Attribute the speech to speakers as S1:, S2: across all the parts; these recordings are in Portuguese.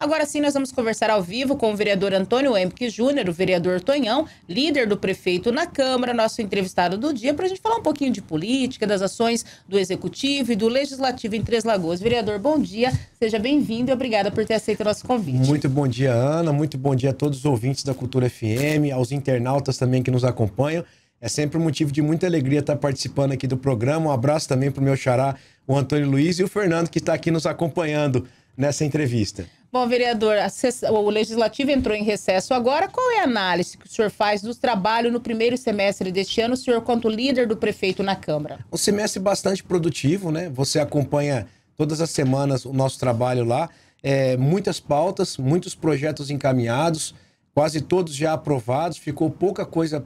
S1: Agora sim, nós vamos conversar ao vivo com o vereador Antônio Emke Júnior, o vereador Tonhão, líder do prefeito na Câmara, nosso entrevistado do dia, para a gente falar um pouquinho de política, das ações do Executivo e do Legislativo em Três Lagoas. Vereador, bom dia, seja bem-vindo e obrigada por ter aceito
S2: o nosso convite. Muito bom dia, Ana, muito bom dia a todos os ouvintes da Cultura FM, aos internautas também que nos acompanham. É sempre um motivo de muita alegria estar participando aqui do programa. Um abraço também para o meu xará, o Antônio Luiz e o Fernando, que está aqui nos acompanhando nessa entrevista.
S1: Bom, vereador, o Legislativo entrou em recesso agora. Qual é a análise que o senhor faz do trabalho no primeiro semestre deste ano, o senhor, quanto líder do prefeito na Câmara?
S2: Um semestre bastante produtivo, né? Você acompanha todas as semanas o nosso trabalho lá. É, muitas pautas, muitos projetos encaminhados, quase todos já aprovados, ficou pouca coisa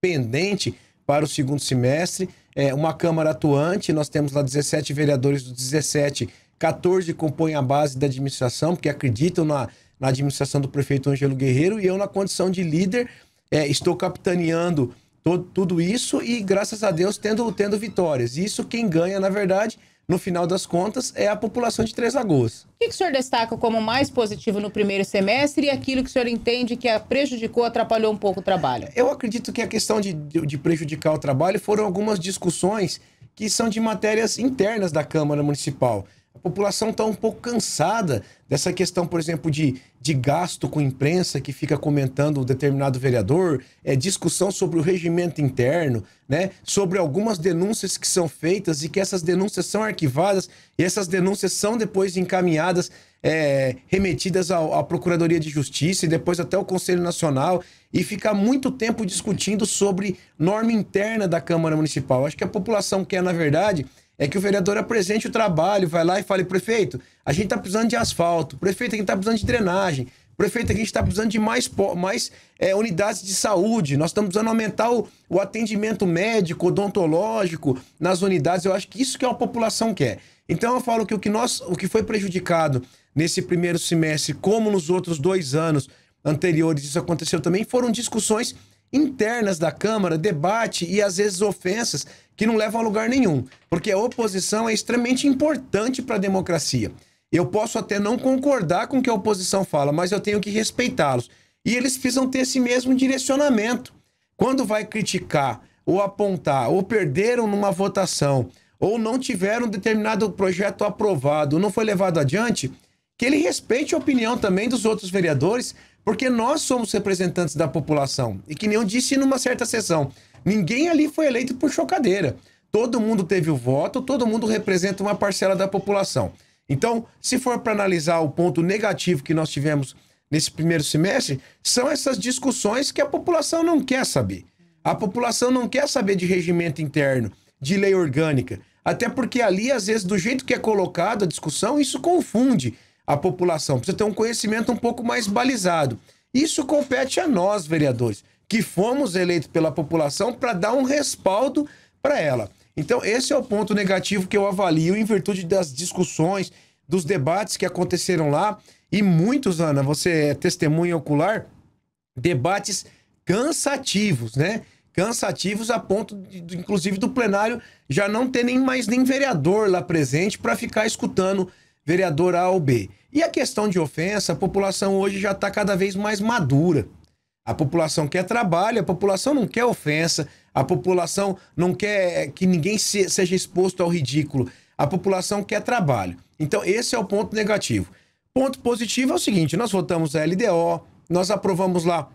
S2: pendente para o segundo semestre. É uma Câmara atuante, nós temos lá 17 vereadores dos 17 14 compõem a base da administração, porque acreditam na, na administração do prefeito Angelo Guerreiro, e eu, na condição de líder, é, estou capitaneando todo, tudo isso e, graças a Deus, tendo, tendo vitórias. Isso quem ganha, na verdade, no final das contas, é a população de Três Lagoas. O
S1: que, que o senhor destaca como mais positivo no primeiro semestre e aquilo que o senhor entende que prejudicou, atrapalhou um pouco o trabalho?
S2: Eu acredito que a questão de, de prejudicar o trabalho foram algumas discussões que são de matérias internas da Câmara Municipal. A população está um pouco cansada dessa questão, por exemplo, de, de gasto com imprensa que fica comentando um determinado vereador, é, discussão sobre o regimento interno, né, sobre algumas denúncias que são feitas e que essas denúncias são arquivadas e essas denúncias são depois encaminhadas, é, remetidas ao, à Procuradoria de Justiça e depois até ao Conselho Nacional e fica muito tempo discutindo sobre norma interna da Câmara Municipal. Acho que a população quer, na verdade é que o vereador apresente o trabalho, vai lá e fale, prefeito, a gente está precisando de asfalto, prefeito, a gente está precisando de drenagem, prefeito, a gente está precisando de mais, mais é, unidades de saúde, nós estamos precisando aumentar o, o atendimento médico, odontológico nas unidades. Eu acho que isso que a população quer. Então eu falo que o que, nós, o que foi prejudicado nesse primeiro semestre, como nos outros dois anos anteriores, isso aconteceu também, foram discussões internas da Câmara, debate e às vezes ofensas que não levam a lugar nenhum, porque a oposição é extremamente importante para a democracia. Eu posso até não concordar com o que a oposição fala, mas eu tenho que respeitá-los. E eles precisam ter esse mesmo direcionamento. Quando vai criticar ou apontar, ou perderam numa votação, ou não tiveram determinado projeto aprovado, não foi levado adiante, que ele respeite a opinião também dos outros vereadores, porque nós somos representantes da população. E que nem eu disse numa certa sessão, Ninguém ali foi eleito por chocadeira. Todo mundo teve o voto, todo mundo representa uma parcela da população. Então, se for para analisar o ponto negativo que nós tivemos nesse primeiro semestre, são essas discussões que a população não quer saber. A população não quer saber de regimento interno, de lei orgânica. Até porque ali, às vezes, do jeito que é colocada a discussão, isso confunde a população. Precisa ter um conhecimento um pouco mais balizado. Isso compete a nós, vereadores que fomos eleitos pela população para dar um respaldo para ela. Então, esse é o ponto negativo que eu avalio em virtude das discussões, dos debates que aconteceram lá. E muitos, Ana, você é testemunha ocular, debates cansativos, né? Cansativos a ponto, de, inclusive, do plenário já não ter nem mais nem vereador lá presente para ficar escutando vereador A ou B. E a questão de ofensa, a população hoje já está cada vez mais madura. A população quer trabalho, a população não quer ofensa, a população não quer eh, que ninguém se, seja exposto ao ridículo, a população quer trabalho. Então, esse é o ponto negativo. Ponto positivo é o seguinte: nós votamos a LDO, nós aprovamos lá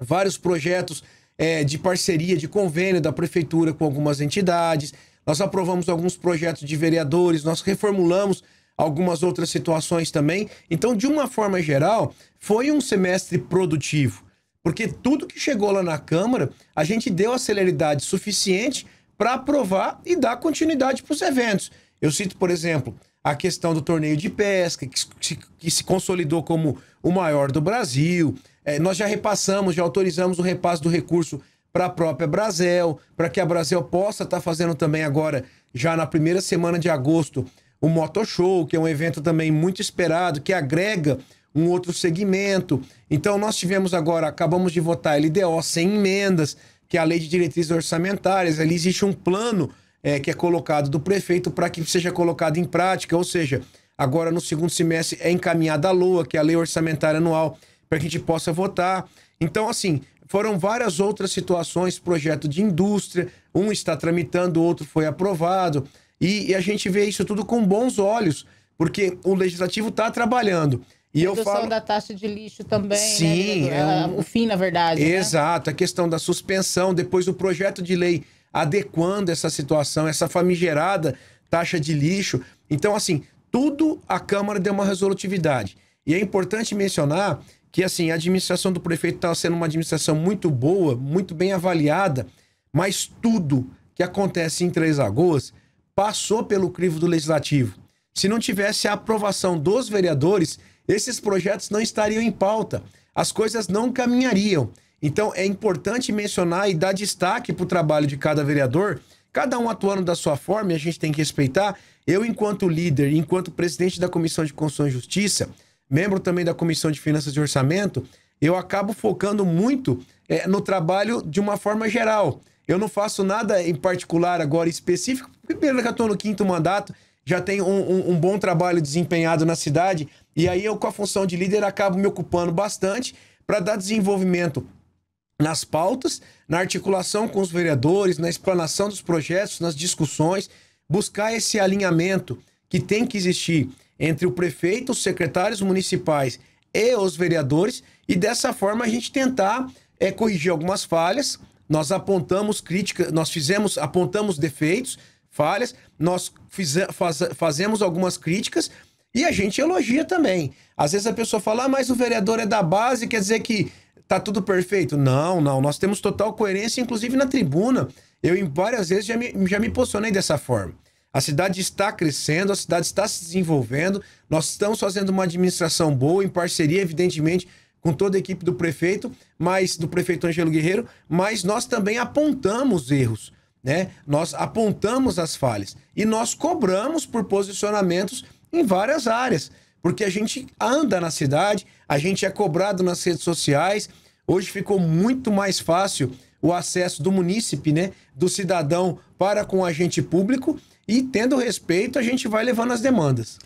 S2: vários projetos é, de parceria, de convênio da prefeitura com algumas entidades, nós aprovamos alguns projetos de vereadores, nós reformulamos algumas outras situações também. Então, de uma forma geral, foi um semestre produtivo. Porque tudo que chegou lá na Câmara, a gente deu a celeridade suficiente para aprovar e dar continuidade para os eventos. Eu cito, por exemplo, a questão do torneio de pesca, que se, que se consolidou como o maior do Brasil. É, nós já repassamos, já autorizamos o repasse do recurso para a própria Brasel, para que a Brasel possa estar tá fazendo também agora, já na primeira semana de agosto, o Moto Show, que é um evento também muito esperado, que agrega um outro segmento. Então, nós tivemos agora, acabamos de votar a LDO sem emendas, que é a Lei de Diretrizes Orçamentárias. Ali existe um plano é, que é colocado do prefeito para que seja colocado em prática, ou seja, agora no segundo semestre é encaminhada a LOA, que é a Lei Orçamentária Anual, para que a gente possa votar. Então, assim, foram várias outras situações, projeto de indústria, um está tramitando, o outro foi aprovado, e, e a gente vê isso tudo com bons olhos, porque o legislativo está trabalhando. E eu falo
S1: da taxa de lixo também. Né, Sim, né? é um... o fim, na verdade.
S2: Né? Exato, né? a questão da suspensão, depois o projeto de lei adequando essa situação, essa famigerada taxa de lixo. Então, assim, tudo a Câmara deu uma resolutividade. E é importante mencionar que, assim, a administração do prefeito está sendo uma administração muito boa, muito bem avaliada, mas tudo que acontece em Três Lagoas passou pelo crivo do Legislativo. Se não tivesse a aprovação dos vereadores, esses projetos não estariam em pauta, as coisas não caminhariam. Então é importante mencionar e dar destaque para o trabalho de cada vereador, cada um atuando da sua forma e a gente tem que respeitar. Eu, enquanto líder, enquanto presidente da Comissão de Constituição e Justiça, membro também da Comissão de Finanças e Orçamento, eu acabo focando muito é, no trabalho de uma forma geral. Eu não faço nada em particular agora específico, primeiro que eu estou no quinto mandato, já tenho um, um, um bom trabalho desempenhado na cidade, e aí eu, com a função de líder, acabo me ocupando bastante para dar desenvolvimento nas pautas, na articulação com os vereadores, na explanação dos projetos, nas discussões, buscar esse alinhamento que tem que existir entre o prefeito, os secretários municipais e os vereadores, e dessa forma a gente tentar é, corrigir algumas falhas. Nós apontamos críticas, nós fizemos, apontamos defeitos, falhas, nós faz, fazemos algumas críticas e a gente elogia também. Às vezes a pessoa fala, ah, mas o vereador é da base, quer dizer que tá tudo perfeito. Não, não. Nós temos total coerência, inclusive na tribuna. Eu, em várias vezes, já me, já me posicionei dessa forma. A cidade está crescendo, a cidade está se desenvolvendo. Nós estamos fazendo uma administração boa, em parceria, evidentemente, com toda a equipe do prefeito, mas do prefeito Angelo Guerreiro, mas nós também apontamos erros, né? Nós apontamos as falhas e nós cobramos por posicionamentos em várias áreas. Porque a gente anda na cidade, a gente é cobrado nas redes sociais. Hoje ficou muito mais fácil o acesso do munícipe, né? Do cidadão para com o agente público. E tendo respeito, a gente vai levando as demandas.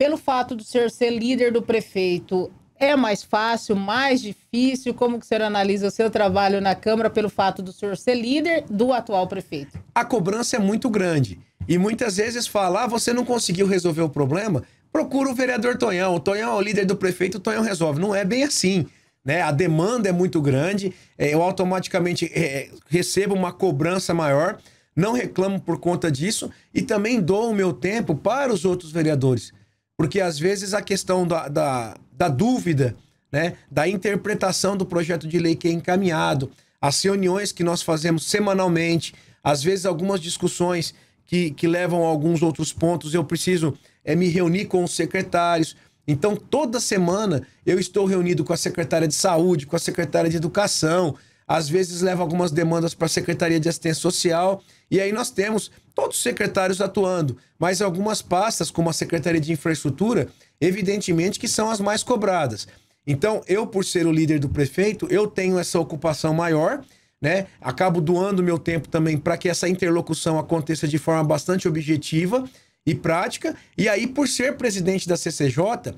S1: Pelo fato de ser, ser líder do prefeito, é mais fácil, mais difícil? Como que o senhor analisa o seu trabalho na Câmara pelo fato do senhor ser líder do atual prefeito?
S2: A cobrança é muito grande. E muitas vezes fala, ah, você não conseguiu resolver o problema, procura o vereador Tonhão. O Tonhão é o líder do prefeito, o Tonhão resolve. Não é bem assim. Né? A demanda é muito grande, é, eu automaticamente é, recebo uma cobrança maior, não reclamo por conta disso e também dou o meu tempo para os outros vereadores. Porque às vezes a questão da, da, da dúvida, né, da interpretação do projeto de lei que é encaminhado, as reuniões que nós fazemos semanalmente, às vezes algumas discussões que, que levam a alguns outros pontos, eu preciso é, me reunir com os secretários. Então, toda semana eu estou reunido com a secretária de saúde, com a secretária de educação, às vezes leva algumas demandas para a Secretaria de Assistência Social, e aí nós temos todos os secretários atuando, mas algumas pastas, como a Secretaria de Infraestrutura, evidentemente que são as mais cobradas. Então, eu, por ser o líder do prefeito, eu tenho essa ocupação maior, né? Acabo doando meu tempo também para que essa interlocução aconteça de forma bastante objetiva e prática. E aí, por ser presidente da CCJ,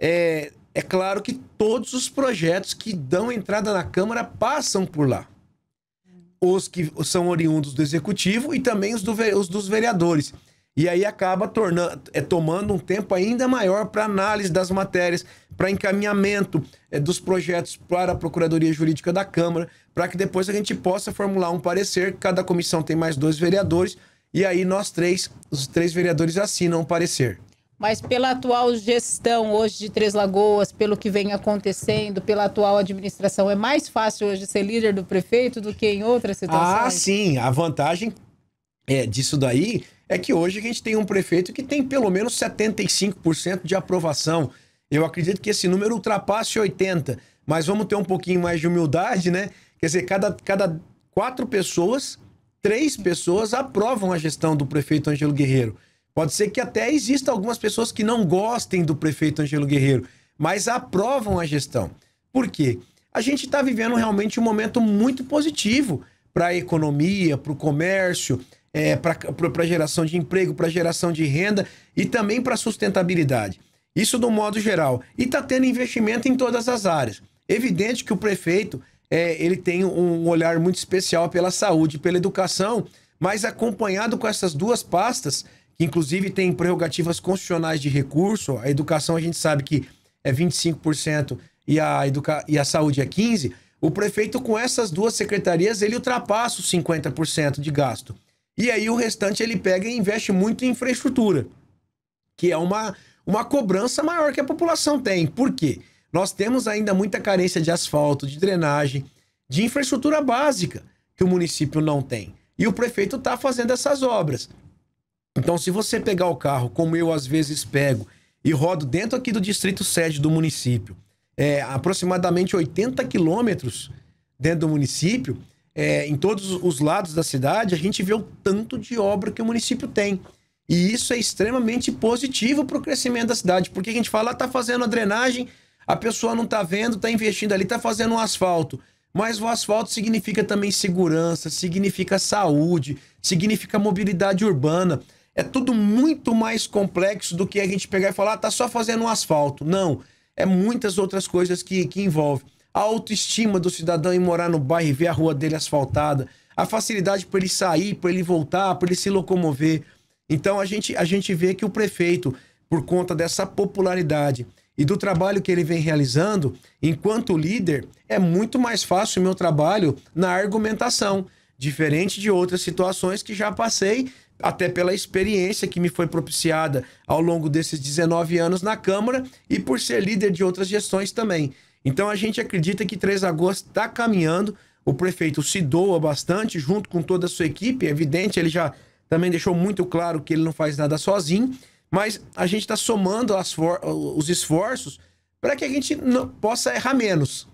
S2: é, é claro que todos os projetos que dão entrada na Câmara passam por lá. Os que são oriundos do Executivo e também os, do, os dos vereadores. E aí acaba tornando, é, tomando um tempo ainda maior para análise das matérias, para encaminhamento é, dos projetos para a Procuradoria Jurídica da Câmara, para que depois a gente possa formular um parecer. Cada comissão tem mais dois vereadores, e aí nós três, os três vereadores assinam o parecer
S1: mas pela atual gestão hoje de Três Lagoas, pelo que vem acontecendo, pela atual administração, é mais fácil hoje ser líder do prefeito do que em outras ah, situações? Ah,
S2: sim. A vantagem é, disso daí é que hoje a gente tem um prefeito que tem pelo menos 75% de aprovação. Eu acredito que esse número ultrapasse 80%, mas vamos ter um pouquinho mais de humildade, né? Quer dizer, cada, cada quatro pessoas, três pessoas aprovam a gestão do prefeito Angelo Guerreiro. Pode ser que até exista algumas pessoas que não gostem do prefeito Angelo Guerreiro, mas aprovam a gestão. Por quê? A gente está vivendo realmente um momento muito positivo para a economia, para o comércio, é, para a geração de emprego, para a geração de renda e também para a sustentabilidade. Isso do modo geral. E está tendo investimento em todas as áreas. Evidente que o prefeito é, ele tem um olhar muito especial pela saúde, pela educação, mas acompanhado com essas duas pastas, inclusive tem prerrogativas constitucionais de recurso. A educação a gente sabe que é 25% e a, educa... e a saúde é 15%. O prefeito, com essas duas secretarias, ele ultrapassa os 50% de gasto. E aí o restante ele pega e investe muito em infraestrutura, que é uma, uma cobrança maior que a população tem. Por quê? Nós temos ainda muita carência de asfalto, de drenagem, de infraestrutura básica que o município não tem. E o prefeito está fazendo essas obras. Então, se você pegar o carro, como eu às vezes pego, e rodo dentro aqui do distrito sede do município, é, aproximadamente 80 quilômetros dentro do município, é, em todos os lados da cidade, a gente vê o tanto de obra que o município tem. E isso é extremamente positivo para o crescimento da cidade, porque a gente fala, está ah, fazendo a drenagem, a pessoa não está vendo, está investindo ali, está fazendo um asfalto. Mas o asfalto significa também segurança, significa saúde, significa mobilidade urbana. É tudo muito mais complexo do que a gente pegar e falar, ah, tá só fazendo um asfalto. Não, é muitas outras coisas que, que envolve. A autoestima do cidadão em morar no bairro e ver a rua dele asfaltada. A facilidade para ele sair, para ele voltar, para ele se locomover. Então a gente, a gente vê que o prefeito, por conta dessa popularidade e do trabalho que ele vem realizando, enquanto líder, é muito mais fácil o meu trabalho na argumentação, diferente de outras situações que já passei até pela experiência que me foi propiciada ao longo desses 19 anos na Câmara e por ser líder de outras gestões também. Então a gente acredita que Três Lagoas está caminhando, o prefeito se doa bastante junto com toda a sua equipe, é evidente, ele já também deixou muito claro que ele não faz nada sozinho, mas a gente está somando os esforços para que a gente não possa errar menos.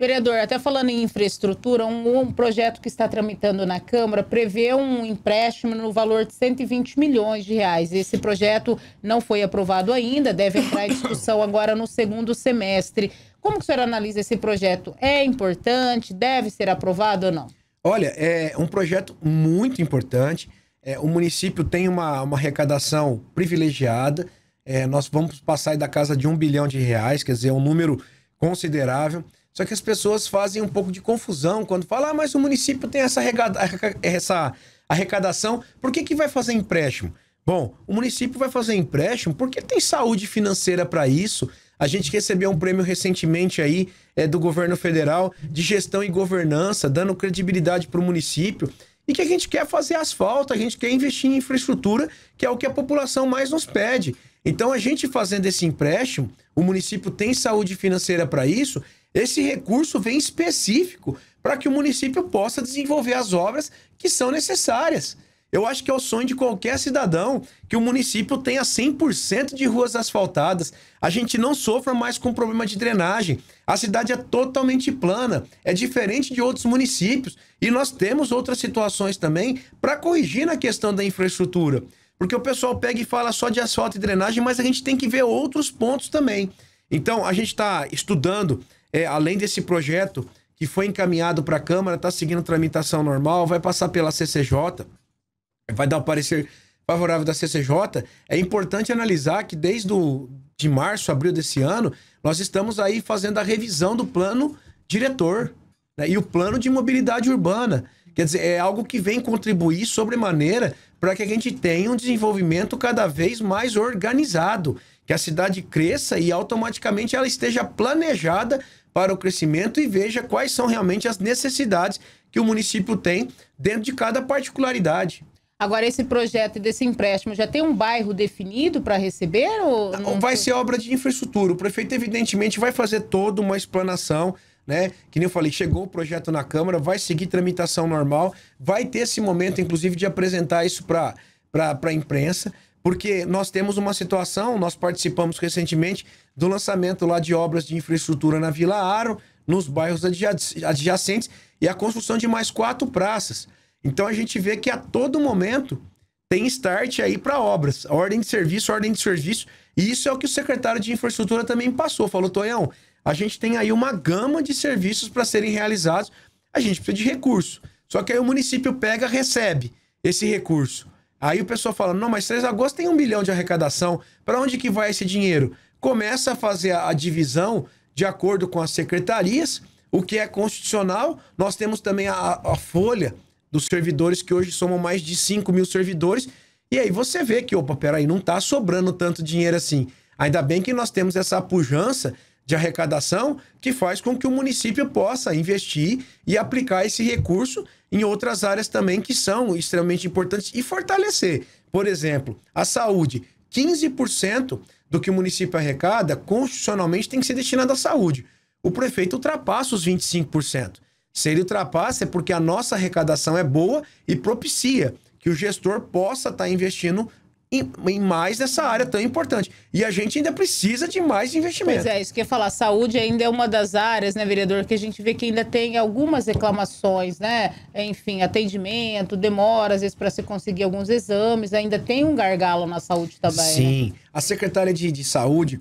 S1: Vereador, até falando em infraestrutura, um, um, projeto que está tramitando na Câmara prevê um empréstimo no valor de 120 milhões de reais. Esse projeto não foi aprovado ainda, deve entrar em discussão agora no segundo semestre. Como que o senhor analisa esse projeto? É importante? Deve ser aprovado ou não?
S2: Olha, é um projeto muito importante. É, o município tem uma, uma arrecadação privilegiada. É, nós vamos passar da casa de um bilhão de reais, quer dizer, é um número considerável. Só que as pessoas fazem um pouco de confusão quando falam, ah, mas o município tem essa, essa arrecadação, por que, que vai fazer empréstimo? Bom, o município vai fazer empréstimo porque tem saúde financeira para isso. A gente recebeu um prêmio recentemente aí é, do governo federal de gestão e governança, dando credibilidade para o município. E que a gente quer fazer asfalto, a gente quer investir em infraestrutura, que é o que a população mais nos pede. Então, a gente fazendo esse empréstimo, o município tem saúde financeira para isso esse recurso vem específico para que o município possa desenvolver as obras que são necessárias. Eu acho que é o sonho de qualquer cidadão que o município tenha 100% de ruas asfaltadas. A gente não sofra mais com problema de drenagem. A cidade é totalmente plana, é diferente de outros municípios. E nós temos outras situações também para corrigir na questão da infraestrutura. Porque o pessoal pega e fala só de asfalto e drenagem, mas a gente tem que ver outros pontos também. Então, a gente está estudando é, além desse projeto que foi encaminhado para a Câmara, está seguindo tramitação normal, vai passar pela CCJ, vai dar o parecer favorável da CCJ. É importante analisar que desde o, de março, abril desse ano, nós estamos aí fazendo a revisão do plano diretor né? e o plano de mobilidade urbana. Quer dizer, é algo que vem contribuir sobremaneira para que a gente tenha um desenvolvimento cada vez mais organizado, que a cidade cresça e automaticamente ela esteja planejada para o crescimento e veja quais são realmente as necessidades que o município tem dentro de cada particularidade.
S1: Agora, esse projeto desse empréstimo já tem um bairro definido para receber? Ou
S2: não... Vai ser obra de infraestrutura. O prefeito, evidentemente, vai fazer toda uma explanação, né? Que nem eu falei, chegou o projeto na Câmara, vai seguir tramitação normal, vai ter esse momento, inclusive, de apresentar isso para a imprensa porque nós temos uma situação, nós participamos recentemente do lançamento lá de obras de infraestrutura na Vila Aro, nos bairros adjacentes, e a construção de mais quatro praças. Então a gente vê que a todo momento tem start aí para obras, ordem de serviço, ordem de serviço, e isso é o que o secretário de infraestrutura também passou, falou, Tonhão, a gente tem aí uma gama de serviços para serem realizados, a gente precisa de recurso. Só que aí o município pega, recebe esse recurso Aí o pessoal fala: não, mas 3 de agosto tem um bilhão de arrecadação. Para onde que vai esse dinheiro? Começa a fazer a divisão de acordo com as secretarias, o que é constitucional. Nós temos também a, a folha dos servidores, que hoje somam mais de 5 mil servidores. E aí você vê que, opa, peraí, não está sobrando tanto dinheiro assim. Ainda bem que nós temos essa pujança de arrecadação que faz com que o município possa investir e aplicar esse recurso em outras áreas também que são extremamente importantes e fortalecer. Por exemplo, a saúde. 15% do que o município arrecada constitucionalmente tem que ser destinado à saúde. O prefeito ultrapassa os 25%. Se ele ultrapassa, é porque a nossa arrecadação é boa e propicia que o gestor possa estar tá investindo em, mais nessa área tão importante. E a gente ainda precisa de mais investimento. Pois é,
S1: isso que eu ia falar. Saúde ainda é uma das áreas, né, vereador, que a gente vê que ainda tem algumas reclamações, né? Enfim, atendimento, demora, às vezes, para se conseguir alguns exames. Ainda tem um gargalo na saúde também. Né? Sim. Né?
S2: A secretária de, de saúde,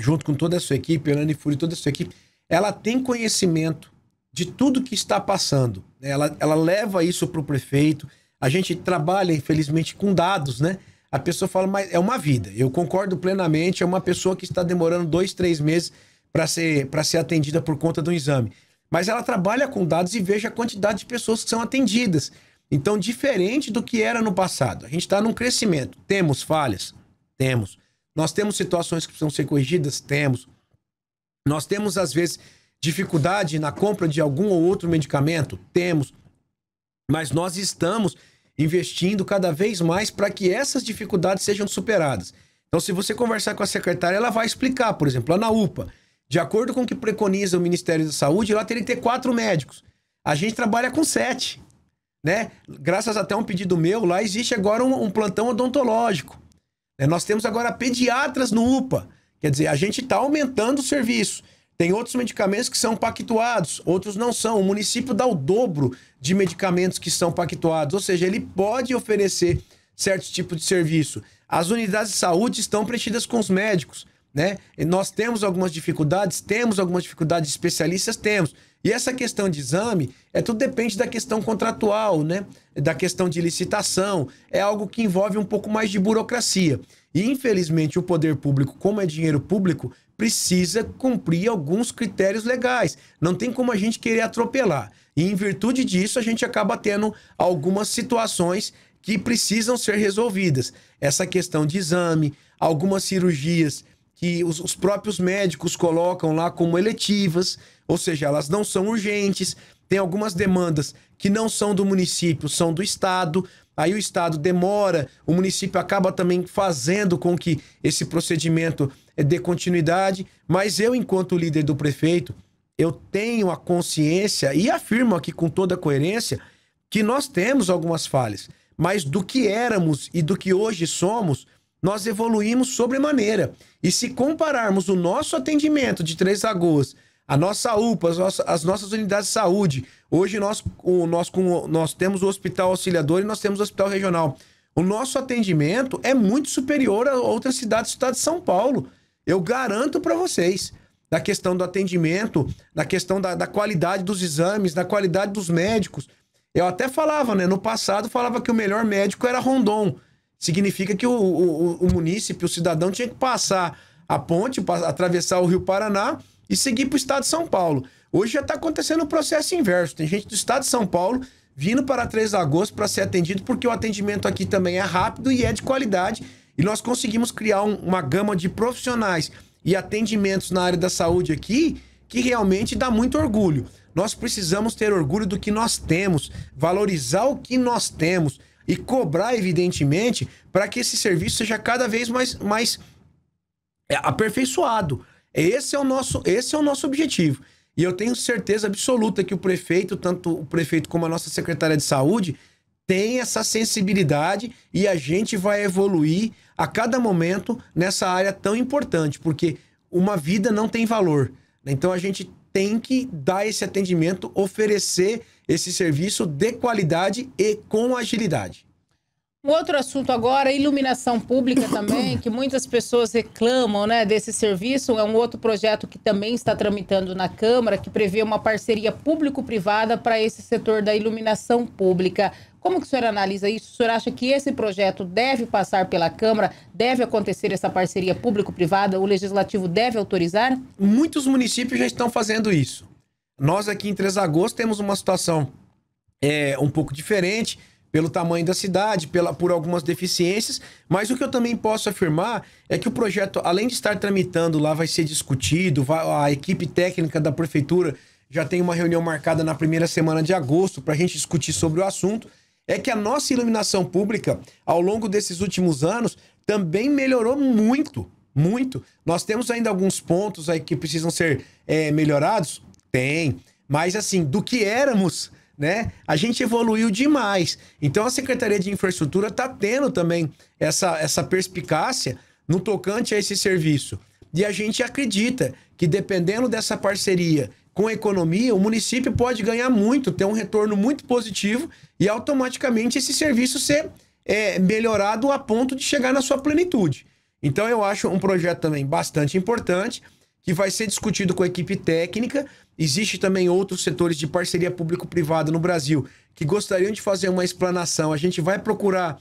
S2: junto com toda a sua equipe, Elane Furi, toda a sua equipe, ela tem conhecimento de tudo que está passando. Né? Ela, ela leva isso para o prefeito. A gente trabalha, infelizmente, com dados, né? A pessoa fala, mas é uma vida. Eu concordo plenamente, é uma pessoa que está demorando dois, três meses para ser, para ser atendida por conta de um exame. Mas ela trabalha com dados e veja a quantidade de pessoas que são atendidas. Então, diferente do que era no passado, a gente está num crescimento. Temos falhas? Temos. Nós temos situações que precisam ser corrigidas? Temos. Nós temos, às vezes, dificuldade na compra de algum ou outro medicamento? Temos. Mas nós estamos investindo cada vez mais para que essas dificuldades sejam superadas. Então, se você conversar com a secretária, ela vai explicar, por exemplo, lá na UPA, de acordo com o que preconiza o Ministério da Saúde, lá teria que ter quatro médicos. A gente trabalha com sete, né? Graças até a um pedido meu, lá existe agora um, um plantão odontológico. Né? Nós temos agora pediatras no UPA. Quer dizer, a gente está aumentando o serviço. Tem outros medicamentos que são pactuados, outros não são. O município dá o dobro de medicamentos que são pactuados, ou seja, ele pode oferecer certos tipos de serviço. As unidades de saúde estão preenchidas com os médicos, né? E nós temos algumas dificuldades, temos algumas dificuldades de especialistas, temos. E essa questão de exame, é tudo depende da questão contratual, né? Da questão de licitação, é algo que envolve um pouco mais de burocracia. E infelizmente o poder público, como é dinheiro público, precisa cumprir alguns critérios legais. Não tem como a gente querer atropelar. E em virtude disso, a gente acaba tendo algumas situações que precisam ser resolvidas. Essa questão de exame, algumas cirurgias que os, os próprios médicos colocam lá como eletivas, ou seja, elas não são urgentes. Tem algumas demandas que não são do município, são do estado. Aí o Estado demora, o município acaba também fazendo com que esse procedimento eh, dê continuidade, mas eu, enquanto líder do prefeito, eu tenho a consciência e afirmo aqui com toda coerência que nós temos algumas falhas, mas do que éramos e do que hoje somos, nós evoluímos sobremaneira. E se compararmos o nosso atendimento de Três Lagoas, a nossa UPA, as nossas unidades de saúde, Hoje nós, o, nós, com, nós temos o hospital auxiliador e nós temos o hospital regional. O nosso atendimento é muito superior a outras cidades do estado de São Paulo. Eu garanto para vocês. Da questão do atendimento, da questão da, da qualidade dos exames, da qualidade dos médicos. Eu até falava, né? No passado falava que o melhor médico era Rondon. Significa que o, o, o munícipe, o cidadão, tinha que passar a ponte, atravessar o Rio Paraná e seguir para o estado de São Paulo. Hoje já está acontecendo o processo inverso. Tem gente do estado de São Paulo vindo para 3 de agosto para ser atendido, porque o atendimento aqui também é rápido e é de qualidade. E nós conseguimos criar um, uma gama de profissionais e atendimentos na área da saúde aqui que realmente dá muito orgulho. Nós precisamos ter orgulho do que nós temos, valorizar o que nós temos e cobrar, evidentemente, para que esse serviço seja cada vez mais, mais é, aperfeiçoado. Esse é o nosso, esse é o nosso objetivo. E eu tenho certeza absoluta que o prefeito, tanto o prefeito como a nossa secretária de saúde, tem essa sensibilidade e a gente vai evoluir a cada momento nessa área tão importante, porque uma vida não tem valor. Então a gente tem que dar esse atendimento, oferecer esse serviço de qualidade e com agilidade.
S1: Um outro assunto agora, iluminação pública também, que muitas pessoas reclamam né, desse serviço. É um outro projeto que também está tramitando na Câmara, que prevê uma parceria público-privada para esse setor da iluminação pública. Como que o senhor analisa isso? O senhor acha que esse projeto deve passar pela Câmara? Deve acontecer essa parceria público-privada? O Legislativo deve autorizar?
S2: Muitos municípios já estão fazendo isso. Nós aqui em Três Agosto temos uma situação é, um pouco diferente pelo tamanho da cidade, pela, por algumas deficiências, mas o que eu também posso afirmar é que o projeto, além de estar tramitando lá, vai ser discutido, vai, a equipe técnica da prefeitura já tem uma reunião marcada na primeira semana de agosto para a gente discutir sobre o assunto. É que a nossa iluminação pública, ao longo desses últimos anos, também melhorou muito, muito. Nós temos ainda alguns pontos aí que precisam ser é, melhorados? Tem. Mas assim, do que éramos né? A gente evoluiu demais. Então a Secretaria de Infraestrutura está tendo também essa, essa perspicácia no tocante a esse serviço. E a gente acredita que dependendo dessa parceria com a economia, o município pode ganhar muito, ter um retorno muito positivo e automaticamente esse serviço ser é, melhorado a ponto de chegar na sua plenitude. Então eu acho um projeto também bastante importante que vai ser discutido com a equipe técnica. Existe também outros setores de parceria público-privada no Brasil que gostariam de fazer uma explanação. A gente vai procurar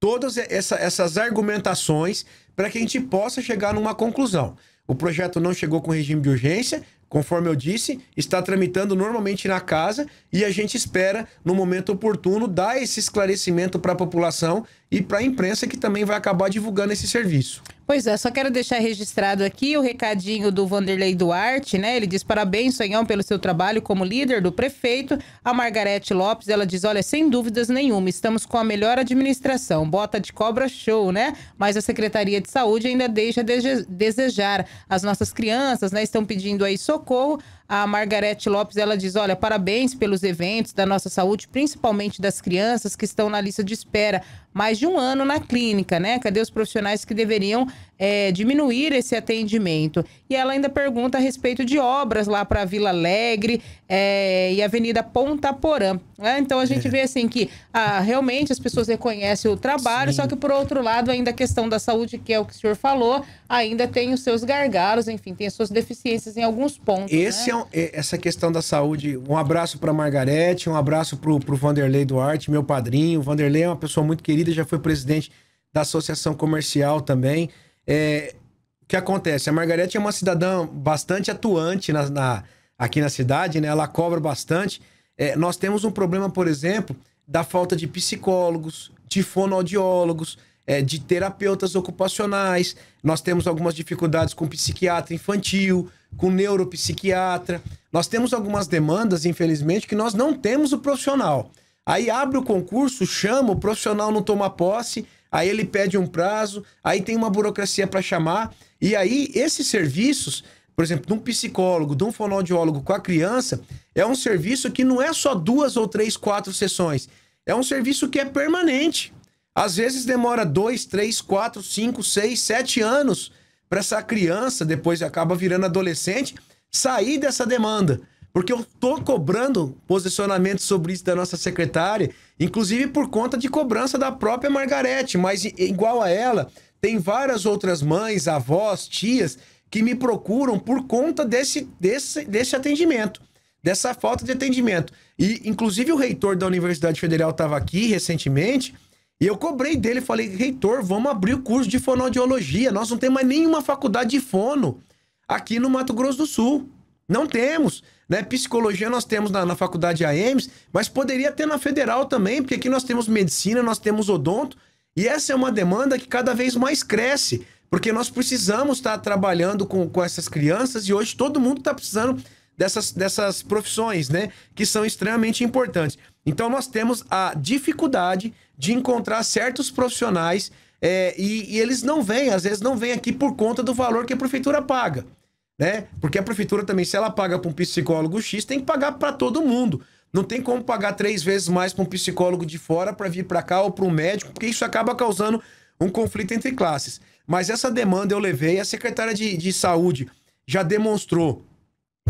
S2: todas essa, essas argumentações para que a gente possa chegar numa conclusão. O projeto não chegou com regime de urgência, conforme eu disse, está tramitando normalmente na casa e a gente espera, no momento oportuno, dar esse esclarecimento para a população e para a imprensa que também vai acabar divulgando esse serviço.
S1: Pois é, só quero deixar registrado aqui o recadinho do Vanderlei Duarte, né? Ele diz parabéns, Sonhão, pelo seu trabalho como líder do prefeito. A Margarete Lopes, ela diz, olha, sem dúvidas nenhuma, estamos com a melhor administração. Bota de cobra show, né? Mas a Secretaria de Saúde ainda deixa desejar. As nossas crianças, né, estão pedindo aí socorro. A Margarete Lopes, ela diz, olha, parabéns pelos eventos da nossa saúde, principalmente das crianças que estão na lista de espera mais de um ano na clínica, né? Cadê os profissionais que deveriam é, diminuir esse atendimento? E ela ainda pergunta a respeito de obras lá para Vila Alegre, é, e Avenida Ponta Porã. Né? Então a gente é. vê assim que ah, realmente as pessoas reconhecem o trabalho, Sim. só que por outro lado, ainda a questão da saúde, que é o que o senhor falou, ainda tem os seus gargalos, enfim, tem as suas deficiências em alguns pontos. Né? Esse
S2: né? é um, é, essa questão da saúde. Um abraço para Margarete, um abraço para o Vanderlei Duarte, meu padrinho. O Vanderlei é uma pessoa muito querida, já foi presidente da Associação Comercial também. É, o que acontece? A Margarete é uma cidadã bastante atuante na, na, aqui na cidade, né? Ela cobra bastante. É, nós temos um problema, por exemplo, da falta de psicólogos, de fonoaudiólogos, é, de terapeutas ocupacionais. Nós temos algumas dificuldades com psiquiatra infantil, com neuropsiquiatra. Nós temos algumas demandas, infelizmente, que nós não temos o profissional. Aí abre o concurso, chama, o profissional não toma posse, aí ele pede um prazo, aí tem uma burocracia para chamar. E aí esses serviços por exemplo, de um psicólogo, de um fonoaudiólogo com a criança, é um serviço que não é só duas ou três, quatro sessões. É um serviço que é permanente. Às vezes demora dois, três, quatro, cinco, seis, sete anos para essa criança, depois acaba virando adolescente, sair dessa demanda. Porque eu tô cobrando posicionamento sobre isso da nossa secretária, inclusive por conta de cobrança da própria Margarete, mas igual a ela, tem várias outras mães, avós, tias que me procuram por conta desse, desse, desse atendimento, dessa falta de atendimento. E, inclusive, o reitor da Universidade Federal estava aqui recentemente e eu cobrei dele, falei, reitor, vamos abrir o curso de fonoaudiologia, nós não temos mais nenhuma faculdade de fono aqui no Mato Grosso do Sul. Não temos. Né? Psicologia nós temos na, na faculdade AMES, mas poderia ter na federal também, porque aqui nós temos medicina, nós temos odonto, e essa é uma demanda que cada vez mais cresce. Porque nós precisamos estar trabalhando com, com essas crianças e hoje todo mundo está precisando dessas, dessas profissões, né? Que são extremamente importantes. Então nós temos a dificuldade de encontrar certos profissionais é, e, e, eles não vêm, às vezes não vêm aqui por conta do valor que a prefeitura paga. Né? Porque a prefeitura também, se ela paga para um psicólogo X, tem que pagar para todo mundo. Não tem como pagar três vezes mais para um psicólogo de fora para vir para cá ou para um médico, porque isso acaba causando um conflito entre classes. Mas essa demanda eu levei, a secretária de, de saúde já demonstrou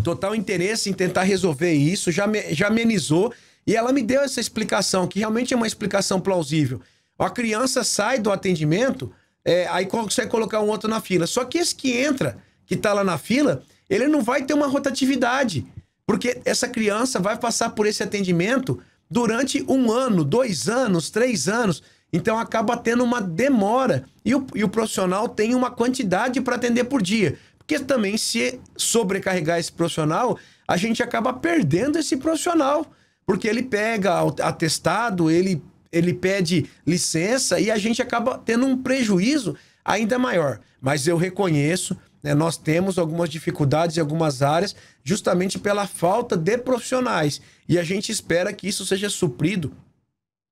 S2: total interesse em tentar resolver isso, já, me, já amenizou e ela me deu essa explicação, que realmente é uma explicação plausível. A criança sai do atendimento, é, aí consegue colocar um outro na fila. Só que esse que entra, que está lá na fila, ele não vai ter uma rotatividade. Porque essa criança vai passar por esse atendimento durante um ano, dois anos, três anos. Então acaba tendo uma demora e o, e o profissional tem uma quantidade para atender por dia. Porque também, se sobrecarregar esse profissional, a gente acaba perdendo esse profissional. Porque ele pega atestado, ele, ele pede licença e a gente acaba tendo um prejuízo ainda maior. Mas eu reconheço, né, nós temos algumas dificuldades em algumas áreas, justamente pela falta de profissionais. E a gente espera que isso seja suprido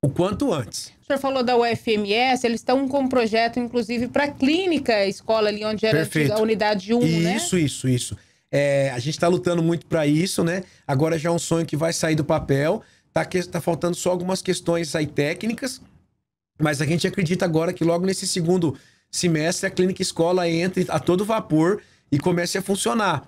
S2: o quanto antes.
S1: O senhor falou da UFMS, eles estão com um projeto, inclusive, para a clínica, escola ali onde era Perfeito. a unidade 1, isso, né? Isso,
S2: isso, isso. É, a gente está lutando muito para isso, né? Agora já é um sonho que vai sair do papel. Está que, tá faltando só algumas questões aí técnicas, mas a gente acredita agora que logo nesse segundo semestre a clínica escola entre a todo vapor e comece a funcionar.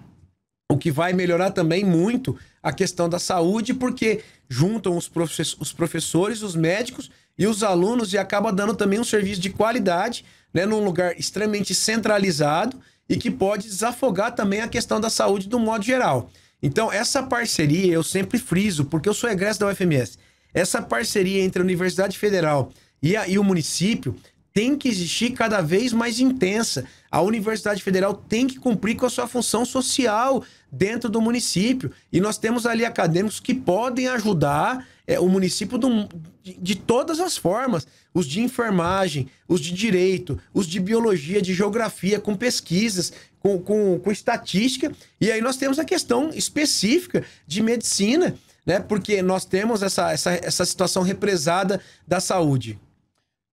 S2: O que vai melhorar também muito a questão da saúde, porque juntam os, profe os professores, os médicos e os alunos e acaba dando também um serviço de qualidade, né, num lugar extremamente centralizado e que pode desafogar também a questão da saúde do modo geral. Então, essa parceria eu sempre friso, porque eu sou egresso da UFMS. Essa parceria entre a Universidade Federal e, a, e o município tem que existir cada vez mais intensa. A Universidade Federal tem que cumprir com a sua função social dentro do município. E nós temos ali acadêmicos que podem ajudar é, o município do, de todas as formas: os de enfermagem, os de direito, os de biologia, de geografia, com pesquisas, com, com, com estatística. E aí nós temos a questão específica de medicina, né? Porque nós temos essa, essa, essa situação represada da saúde.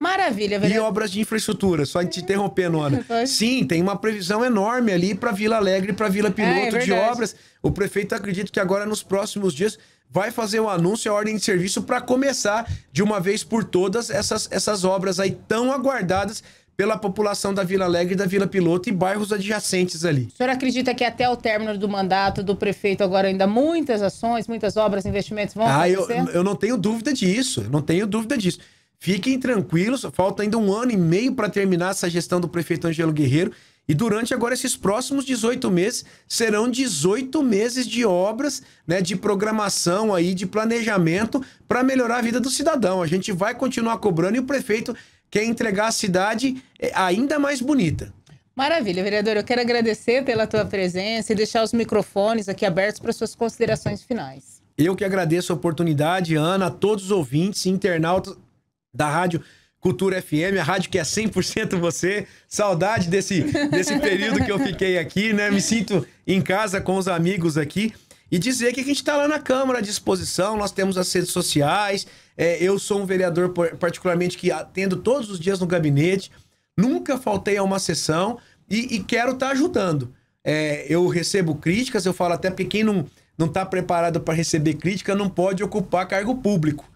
S1: Maravilha, verdade. E obras
S2: de infraestrutura, só te interrompendo, Ana. Sim, tem uma previsão enorme ali para Vila Alegre, para Vila é, Piloto é, é de obras. O prefeito acredita que agora nos próximos dias vai fazer o um anúncio, a ordem de serviço para começar de uma vez por todas essas, essas obras aí tão aguardadas pela população da Vila Alegre, da Vila Piloto e bairros adjacentes ali.
S1: O senhor acredita que até o término do mandato do prefeito agora ainda muitas ações, muitas obras, investimentos vão ah, acontecer? Ah, eu,
S2: eu não tenho dúvida disso, eu não tenho dúvida disso. Fiquem tranquilos, falta ainda um ano e meio para terminar essa gestão do prefeito Angelo Guerreiro. E durante agora esses próximos 18 meses, serão 18 meses de obras, né, de programação aí, de planejamento para melhorar a vida do cidadão. A gente vai continuar cobrando e o prefeito quer entregar a cidade eh, ainda mais bonita.
S1: Maravilha, vereador. Eu quero agradecer pela tua presença e deixar os microfones aqui abertos para suas considerações finais.
S2: Eu que agradeço a oportunidade, Ana, a todos os ouvintes, internautas, da Rádio Cultura FM, a rádio que é 100% você. Saudade desse, desse período que eu fiquei aqui, né? Me sinto em casa com os amigos aqui. E dizer que a gente está lá na Câmara à disposição, nós temos as redes sociais. É, eu sou um vereador, particularmente, que atendo todos os dias no gabinete. Nunca faltei a uma sessão e, e quero estar tá ajudando. É, eu recebo críticas, eu falo até porque quem não não está preparado para receber crítica não pode ocupar cargo público.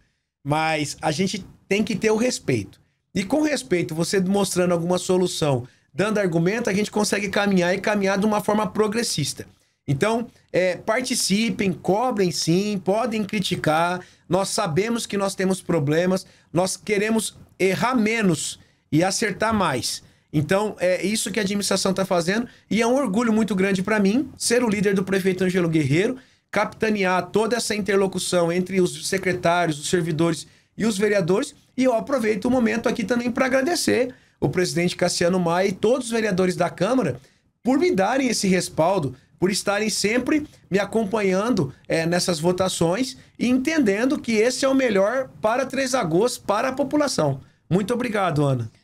S2: Mas a gente tem que ter o respeito. E com respeito, você mostrando alguma solução, dando argumento, a gente consegue caminhar e caminhar de uma forma progressista. Então, é, participem, cobrem sim, podem criticar. Nós sabemos que nós temos problemas, nós queremos errar menos e acertar mais. Então, é isso que a administração está fazendo e é um orgulho muito grande para mim ser o líder do prefeito Angelo Guerreiro, capitanear toda essa interlocução entre os secretários, os servidores e os vereadores. E eu aproveito o momento aqui também para agradecer o presidente Cassiano Maia e todos os vereadores da Câmara por me darem esse respaldo, por estarem sempre me acompanhando é, nessas votações e entendendo que esse é o melhor para Três Agostos, para a população. Muito obrigado, Ana.